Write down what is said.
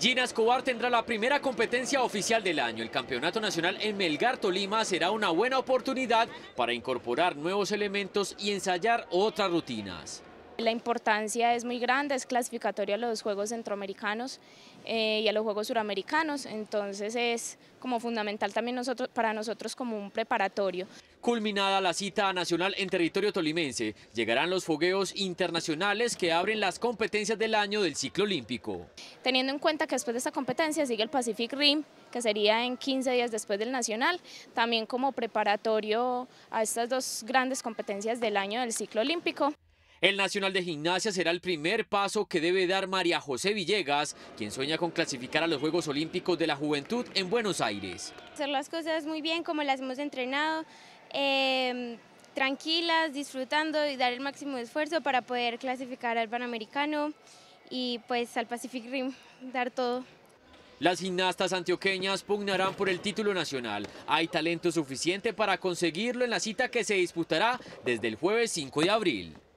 Gina Escobar tendrá la primera competencia oficial del año. El Campeonato Nacional en Melgar Tolima será una buena oportunidad para incorporar nuevos elementos y ensayar otras rutinas. La importancia es muy grande, es clasificatoria a los Juegos Centroamericanos eh, y a los Juegos Suramericanos, entonces es como fundamental también para nosotros como un preparatorio. Culminada la cita nacional en territorio tolimense, llegarán los fogueos internacionales que abren las competencias del año del ciclo olímpico. Teniendo en cuenta que después de esta competencia sigue el Pacific Rim, que sería en 15 días después del Nacional, también como preparatorio a estas dos grandes competencias del año del ciclo olímpico. El Nacional de Gimnasia será el primer paso que debe dar María José Villegas, quien sueña con clasificar a los Juegos Olímpicos de la Juventud en Buenos Aires. Hacer las cosas muy bien como las hemos entrenado, em, tranquilas, disfrutando y dar el máximo esfuerzo para poder clasificar al Panamericano y pues al Pacific Rim, dar todo. Las gimnastas antioqueñas pugnarán por el título nacional. Hay talento suficiente para conseguirlo en la cita que se disputará desde el jueves 5 de abril.